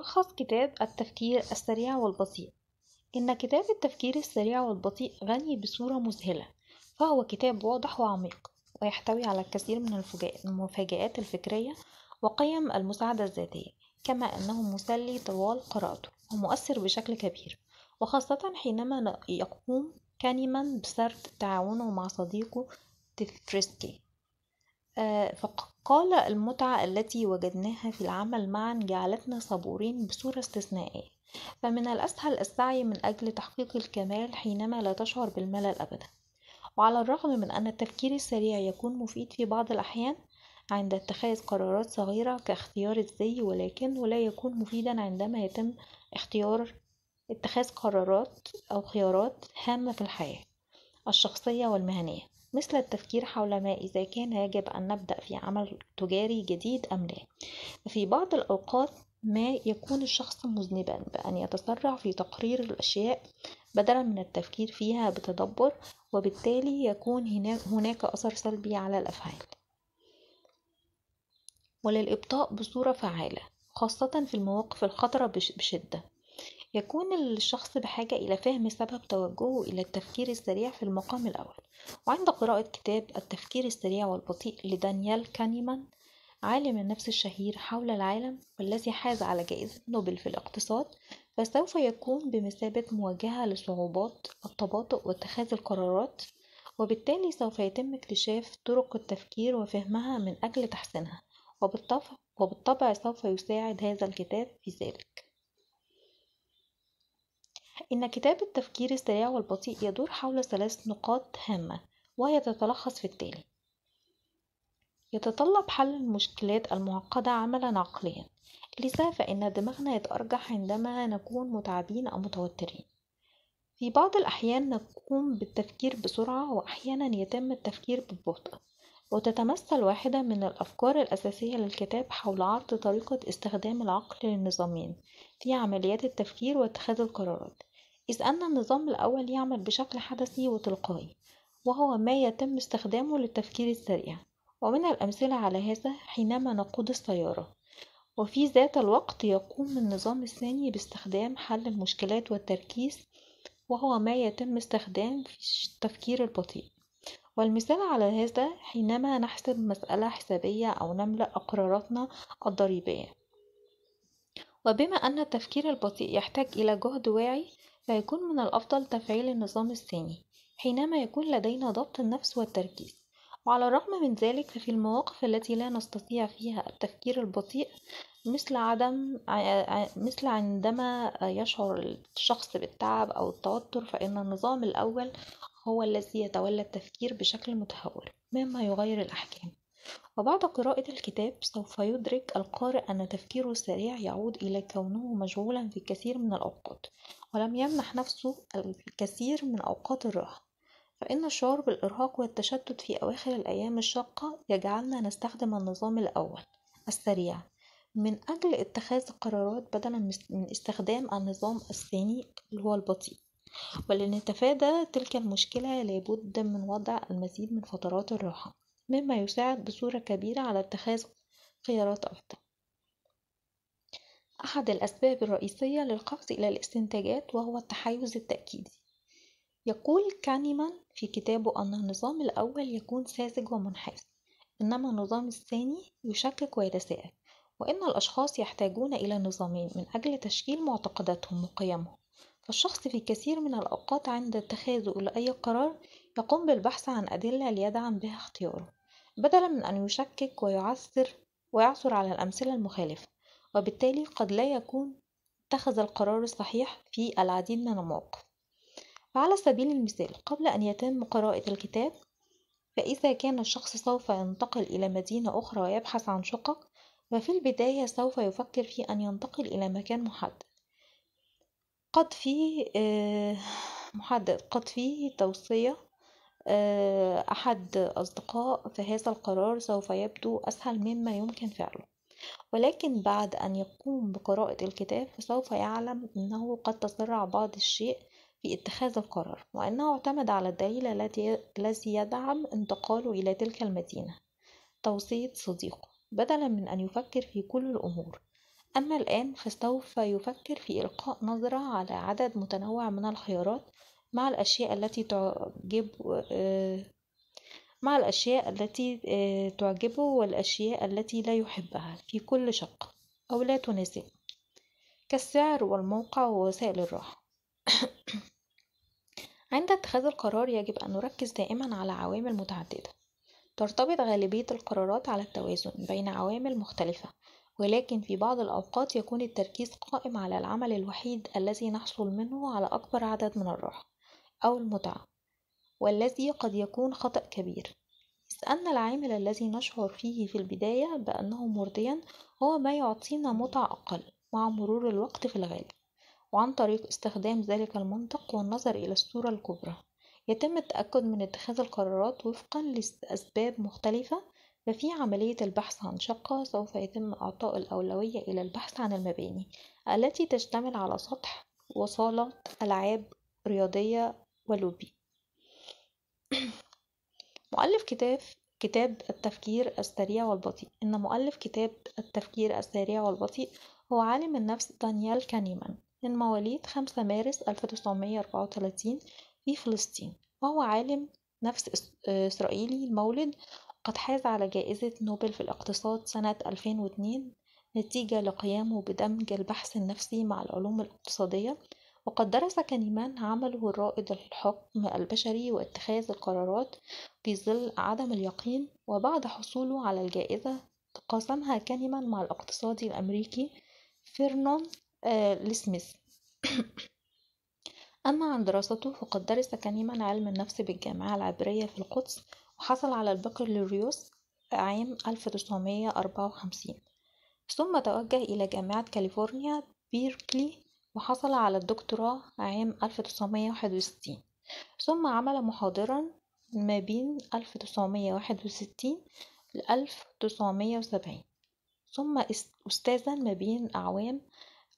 ملخص كتاب التفكير السريع والبطيء إن كتاب التفكير السريع والبطيء غني بصورة مذهلة فهو كتاب واضح وعميق ويحتوي على الكثير من المفاجآت الفكرية وقيم المساعدة الذاتية كما أنه مسلي طوال قراءته ومؤثر بشكل كبير وخاصة حينما يقوم كانيمان بسرد تعاونه مع صديقه تفريسكي آه، فقال المتعة التي وجدناها في العمل معا جعلتنا صبورين بصورة استثنائية فمن الأسهل السعي من أجل تحقيق الكمال حينما لا تشعر بالملل أبدا وعلى الرغم من أن التفكير السريع يكون مفيد في بعض الأحيان عند اتخاذ قرارات صغيرة كاختيار الزي ولكن ولا يكون مفيدا عندما يتم اختيار اتخاذ قرارات أو خيارات هامة في الحياة الشخصية والمهنية مثل التفكير حول ما إذا كان يجب أن نبدأ في عمل تجاري جديد أم لا في بعض الأوقات ما يكون الشخص مذنبا بأن يتسرع في تقرير الأشياء بدلا من التفكير فيها بتدبر وبالتالي يكون هناك أثر سلبي على الأفعال وللإبطاء بصورة فعالة خاصة في المواقف الخطرة بشدة يكون الشخص بحاجة إلى فهم سبب توجهه إلى التفكير السريع في المقام الأول وعند قراءة كتاب التفكير السريع والبطيء لدانيال كانيمان عالم النفس الشهير حول العالم والذي حاز على جائزة نوبل في الاقتصاد فسوف يكون بمثابة مواجهة لصعوبات التباطؤ واتخاذ القرارات وبالتالي سوف يتم اكتشاف طرق التفكير وفهمها من أجل تحسينها وبالطبع, وبالطبع سوف يساعد هذا الكتاب في ذلك إن كتاب التفكير السريع والبطيء يدور حول ثلاث نقاط هامة وهي تتلخص في التالي يتطلب حل المشكلات المعقدة عملا عقليا لذا فإن دماغنا يتأرجح عندما نكون متعبين أو متوترين في بعض الأحيان نقوم بالتفكير بسرعة وأحيانا يتم التفكير ببطء وتتمثل واحدة من الأفكار الأساسية للكتاب حول عرض طريقة استخدام العقل للنظامين في عمليات التفكير واتخاذ القرارات إذ أن النظام الأول يعمل بشكل حدثي وتلقائي وهو ما يتم استخدامه للتفكير السريع ومن الأمثلة على هذا حينما نقود السيارة وفي ذات الوقت يقوم النظام الثاني باستخدام حل المشكلات والتركيز وهو ما يتم استخدام في التفكير البطيء والمثال على هذا حينما نحسب مسألة حسابية أو نملأ أقراراتنا الضريبية وبما أن التفكير البطيء يحتاج إلى جهد واعي سيكون من الأفضل تفعيل النظام الثاني حينما يكون لدينا ضبط النفس والتركيز وعلى الرغم من ذلك ففي المواقف التي لا نستطيع فيها التفكير البطيء مثل عدم مثل عندما يشعر الشخص بالتعب أو التوتر فإن النظام الأول هو الذي يتولى التفكير بشكل متهور مما يغير الأحكام وبعد قراءة الكتاب سوف يدرك القارئ أن تفكيره السريع يعود إلى كونه مشغولا في الكثير من الأوقات ولم يمنح نفسه الكثير من أوقات الراحة فإن الشعور بالإرهاق والتشتت في أواخر الأيام الشاقة يجعلنا نستخدم النظام الأول السريع من أجل اتخاذ القرارات بدلا من استخدام النظام الثاني اللي هو البطيء ولنتفادى تلك المشكلة لابد من وضع المزيد من فترات الراحة مما يساعد بصورة كبيرة على اتخاذ خيارات أفضل أحد الأسباب الرئيسية للقفز إلى الاستنتاجات وهو التحيز التأكيدي يقول كانيمان في كتابه أن النظام الأول يكون ساذج ومنحاز إنما النظام الثاني يشكك ويتساءل وإن الأشخاص يحتاجون إلى نظامين من أجل تشكيل معتقداتهم وقيمهم فالشخص في كثير من الأوقات عند اتخاذه لأي قرار يقوم بالبحث عن أدلة ليدعم بها اختياره بدلا من أن يشكك ويعثر ويعثر على الأمثلة المخالفة وبالتالي قد لا يكون اتخذ القرار الصحيح في العديد من المواقف فعلى سبيل المثال قبل أن يتم قراءة الكتاب فإذا كان الشخص سوف ينتقل إلى مدينة أخرى ويبحث عن شقق ففي البداية سوف يفكر في أن ينتقل إلى مكان محدد قد فيه آه، محدد قد فيه توصية آه، أحد أصدقاء فهذا القرار سوف يبدو أسهل مما يمكن فعله ولكن بعد أن يقوم بقراءة الكتاب فسوف يعلم أنه قد تسرع بعض الشيء في اتخاذ القرار وأنه اعتمد على الدليل الذي يدعم انتقاله إلى تلك المدينة توصية صديقه بدلا من أن يفكر في كل الأمور أما الآن فسوف يفكر في إلقاء نظرة على عدد متنوع من الخيارات مع الأشياء التي تعجب آه، مع الأشياء التي آه، تعجبه والأشياء التي لا يحبها في كل شق أو لا تناسبه كالسعر والموقع ووسائل الراحة عند اتخاذ القرار يجب أن نركز دائما على عوامل متعددة ترتبط غالبية القرارات على التوازن بين عوامل مختلفة ولكن في بعض الأوقات يكون التركيز قائم على العمل الوحيد الذي نحصل منه على أكبر عدد من الراحة أو المتعة والذي قد يكون خطأ كبير إذ أن العامل الذي نشعر فيه في البداية بأنه مرضيا هو ما يعطينا متعة أقل مع مرور الوقت في الغالب وعن طريق استخدام ذلك المنطق والنظر إلى الصورة الكبرى يتم التأكد من اتخاذ القرارات وفقا لأسباب مختلفة ففي عملية البحث عن شقة سوف يتم إعطاء الأولوية إلى البحث عن المباني التي تشتمل على سطح وصالة ألعاب رياضية ولوبي مؤلف كتاب كتاب التفكير السريع والبطيء إن مؤلف كتاب التفكير السريع والبطيء هو عالم النفس دانيال كانيمان من مواليد 5 مارس 1934 في فلسطين وهو عالم نفس إسرائيلي المولد قد حاز على جائزة نوبل في الاقتصاد سنة 2002 نتيجة لقيامه بدمج البحث النفسي مع العلوم الاقتصادية وقد درس كنيمان عمله الرائد الحكم البشري واتخاذ القرارات في ظل عدم اليقين وبعد حصوله على الجائزة تقاسمها كنيمان مع الاقتصادي الأمريكي فيرنون آه، لسميث أما عن دراسته فقد درس كنيمان علم النفس بالجامعة العبرية في القدس وحصل على البكالوريوس عام 1954 ثم توجه إلى جامعة كاليفورنيا بيركلي وحصل على الدكتوراه عام 1961 ثم عمل محاضرا ما بين 1961 ل 1970 ثم أستاذا ما بين أعوام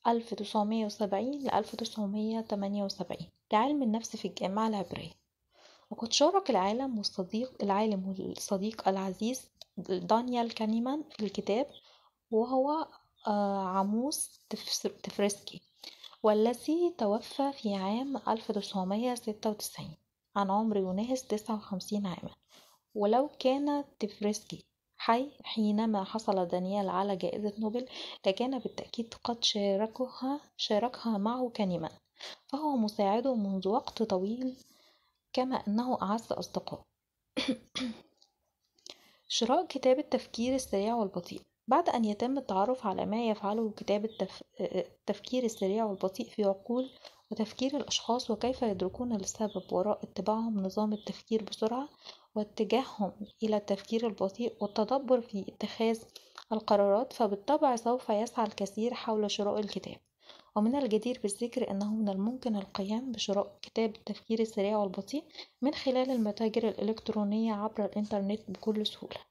1970 ل 1978 لعلم النفس في الجامعة العبرية وقد شارك العالم والصديق العالم والصديق العزيز دانيال كانيمان في الكتاب وهو آه، عموس تفرسكي والذي توفى في عام 1996 عن عمر يناهز 59 عاما ولو كان تفرسكي حي حينما حصل دانيال على جائزة نوبل لكان بالتأكيد قد شاركها شاركها معه كلمة فهو مساعده منذ وقت طويل كما أنه أعز أصدقائه شراء كتاب التفكير السريع والبطيء بعد أن يتم التعرف على ما يفعله كتاب التف... التفكير السريع والبطيء في عقول وتفكير الأشخاص وكيف يدركون السبب وراء اتباعهم نظام التفكير بسرعة واتجاههم إلى التفكير البطيء والتدبر في اتخاذ القرارات فبالطبع سوف يسعى الكثير حول شراء الكتاب ومن الجدير بالذكر أنه من الممكن القيام بشراء كتاب التفكير السريع والبطيء من خلال المتاجر الإلكترونية عبر الإنترنت بكل سهولة